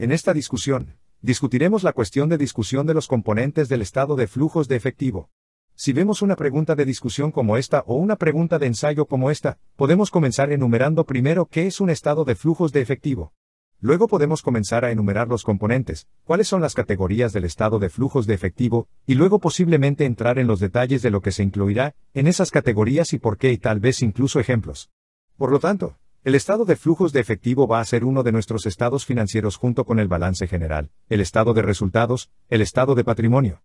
En esta discusión, discutiremos la cuestión de discusión de los componentes del estado de flujos de efectivo. Si vemos una pregunta de discusión como esta o una pregunta de ensayo como esta, podemos comenzar enumerando primero qué es un estado de flujos de efectivo. Luego podemos comenzar a enumerar los componentes, cuáles son las categorías del estado de flujos de efectivo, y luego posiblemente entrar en los detalles de lo que se incluirá en esas categorías y por qué y tal vez incluso ejemplos. Por lo tanto, el estado de flujos de efectivo va a ser uno de nuestros estados financieros junto con el balance general, el estado de resultados, el estado de patrimonio.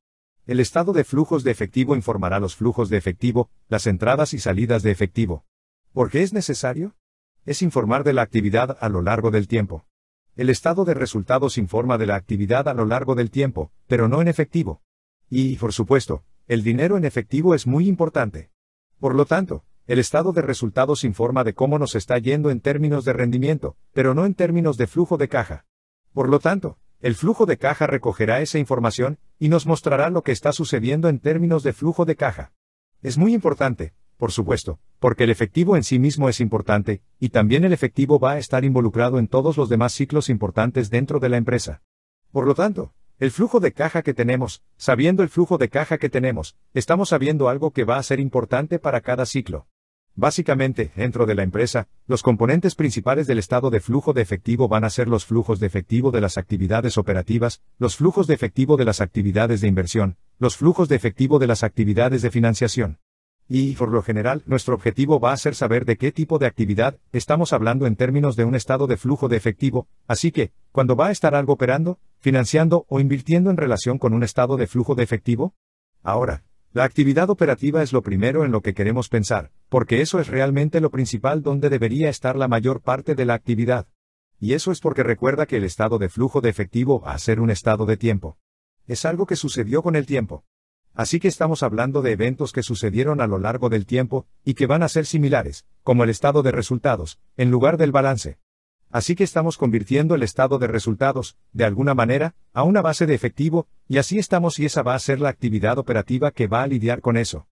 El estado de flujos de efectivo informará los flujos de efectivo, las entradas y salidas de efectivo. ¿Por qué es necesario? Es informar de la actividad a lo largo del tiempo. El estado de resultados informa de la actividad a lo largo del tiempo, pero no en efectivo. Y, por supuesto, el dinero en efectivo es muy importante. Por lo tanto, el estado de resultados informa de cómo nos está yendo en términos de rendimiento, pero no en términos de flujo de caja. Por lo tanto, el flujo de caja recogerá esa información, y nos mostrará lo que está sucediendo en términos de flujo de caja. Es muy importante, por supuesto, porque el efectivo en sí mismo es importante, y también el efectivo va a estar involucrado en todos los demás ciclos importantes dentro de la empresa. Por lo tanto, el flujo de caja que tenemos, sabiendo el flujo de caja que tenemos, estamos sabiendo algo que va a ser importante para cada ciclo. Básicamente, dentro de la empresa, los componentes principales del estado de flujo de efectivo van a ser los flujos de efectivo de las actividades operativas, los flujos de efectivo de las actividades de inversión, los flujos de efectivo de las actividades de financiación. Y, por lo general, nuestro objetivo va a ser saber de qué tipo de actividad estamos hablando en términos de un estado de flujo de efectivo, así que, cuando va a estar algo operando, financiando o invirtiendo en relación con un estado de flujo de efectivo? Ahora, la actividad operativa es lo primero en lo que queremos pensar, porque eso es realmente lo principal donde debería estar la mayor parte de la actividad. Y eso es porque recuerda que el estado de flujo de efectivo va a ser un estado de tiempo. Es algo que sucedió con el tiempo. Así que estamos hablando de eventos que sucedieron a lo largo del tiempo, y que van a ser similares, como el estado de resultados, en lugar del balance. Así que estamos convirtiendo el estado de resultados, de alguna manera, a una base de efectivo, y así estamos y esa va a ser la actividad operativa que va a lidiar con eso.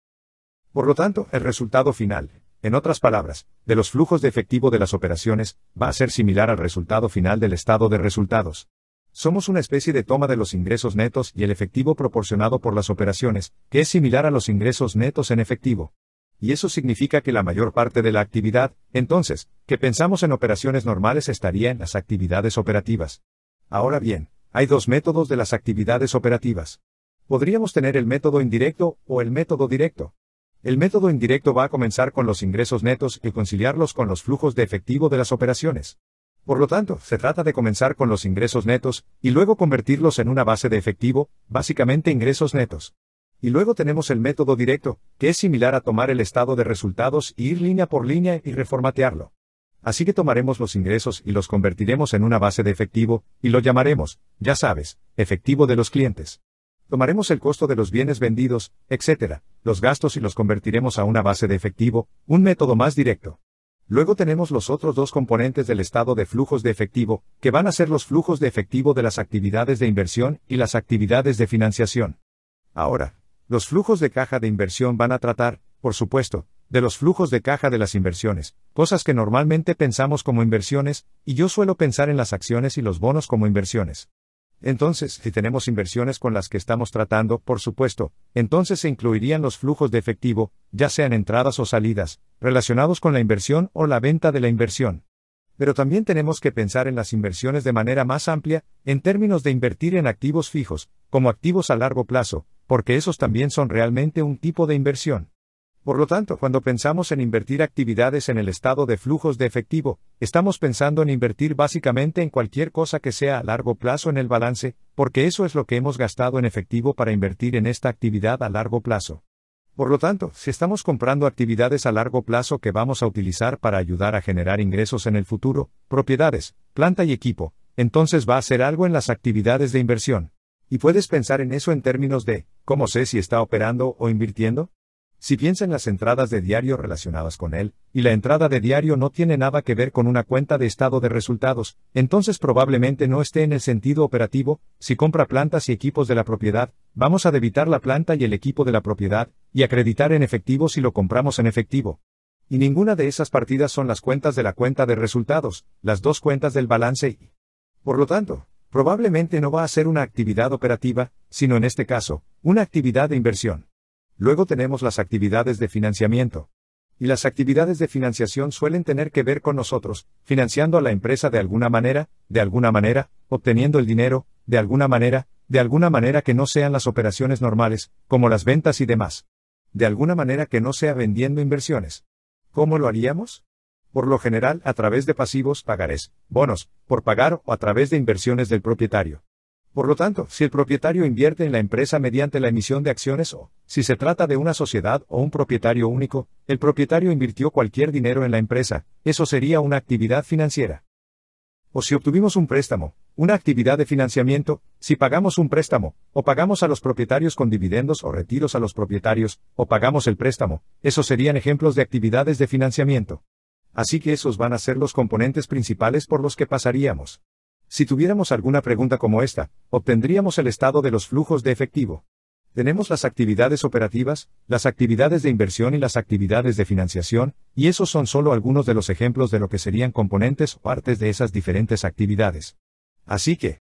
Por lo tanto, el resultado final, en otras palabras, de los flujos de efectivo de las operaciones, va a ser similar al resultado final del estado de resultados. Somos una especie de toma de los ingresos netos y el efectivo proporcionado por las operaciones, que es similar a los ingresos netos en efectivo y eso significa que la mayor parte de la actividad, entonces, que pensamos en operaciones normales estaría en las actividades operativas. Ahora bien, hay dos métodos de las actividades operativas. Podríamos tener el método indirecto o el método directo. El método indirecto va a comenzar con los ingresos netos y conciliarlos con los flujos de efectivo de las operaciones. Por lo tanto, se trata de comenzar con los ingresos netos, y luego convertirlos en una base de efectivo, básicamente ingresos netos. Y luego tenemos el método directo, que es similar a tomar el estado de resultados y e ir línea por línea y reformatearlo. Así que tomaremos los ingresos y los convertiremos en una base de efectivo, y lo llamaremos, ya sabes, efectivo de los clientes. Tomaremos el costo de los bienes vendidos, etc., los gastos y los convertiremos a una base de efectivo, un método más directo. Luego tenemos los otros dos componentes del estado de flujos de efectivo, que van a ser los flujos de efectivo de las actividades de inversión y las actividades de financiación. Ahora, los flujos de caja de inversión van a tratar, por supuesto, de los flujos de caja de las inversiones, cosas que normalmente pensamos como inversiones, y yo suelo pensar en las acciones y los bonos como inversiones. Entonces, si tenemos inversiones con las que estamos tratando, por supuesto, entonces se incluirían los flujos de efectivo, ya sean entradas o salidas, relacionados con la inversión o la venta de la inversión. Pero también tenemos que pensar en las inversiones de manera más amplia, en términos de invertir en activos fijos, como activos a largo plazo, porque esos también son realmente un tipo de inversión. Por lo tanto, cuando pensamos en invertir actividades en el estado de flujos de efectivo, estamos pensando en invertir básicamente en cualquier cosa que sea a largo plazo en el balance, porque eso es lo que hemos gastado en efectivo para invertir en esta actividad a largo plazo. Por lo tanto, si estamos comprando actividades a largo plazo que vamos a utilizar para ayudar a generar ingresos en el futuro, propiedades, planta y equipo, entonces va a ser algo en las actividades de inversión. Y puedes pensar en eso en términos de, ¿cómo sé si está operando o invirtiendo? Si piensa en las entradas de diario relacionadas con él, y la entrada de diario no tiene nada que ver con una cuenta de estado de resultados, entonces probablemente no esté en el sentido operativo, si compra plantas y equipos de la propiedad, vamos a debitar la planta y el equipo de la propiedad, y acreditar en efectivo si lo compramos en efectivo. Y ninguna de esas partidas son las cuentas de la cuenta de resultados, las dos cuentas del balance y... Por lo tanto, probablemente no va a ser una actividad operativa, sino en este caso, una actividad de inversión. Luego tenemos las actividades de financiamiento. Y las actividades de financiación suelen tener que ver con nosotros, financiando a la empresa de alguna manera, de alguna manera, obteniendo el dinero, de alguna manera, de alguna manera que no sean las operaciones normales, como las ventas y demás. De alguna manera que no sea vendiendo inversiones. ¿Cómo lo haríamos? por lo general a través de pasivos, pagarés, bonos, por pagar o a través de inversiones del propietario. Por lo tanto, si el propietario invierte en la empresa mediante la emisión de acciones o, si se trata de una sociedad o un propietario único, el propietario invirtió cualquier dinero en la empresa, eso sería una actividad financiera. O si obtuvimos un préstamo, una actividad de financiamiento, si pagamos un préstamo, o pagamos a los propietarios con dividendos o retiros a los propietarios, o pagamos el préstamo, esos serían ejemplos de actividades de financiamiento. Así que esos van a ser los componentes principales por los que pasaríamos. Si tuviéramos alguna pregunta como esta, obtendríamos el estado de los flujos de efectivo. Tenemos las actividades operativas, las actividades de inversión y las actividades de financiación, y esos son solo algunos de los ejemplos de lo que serían componentes o partes de esas diferentes actividades. Así que,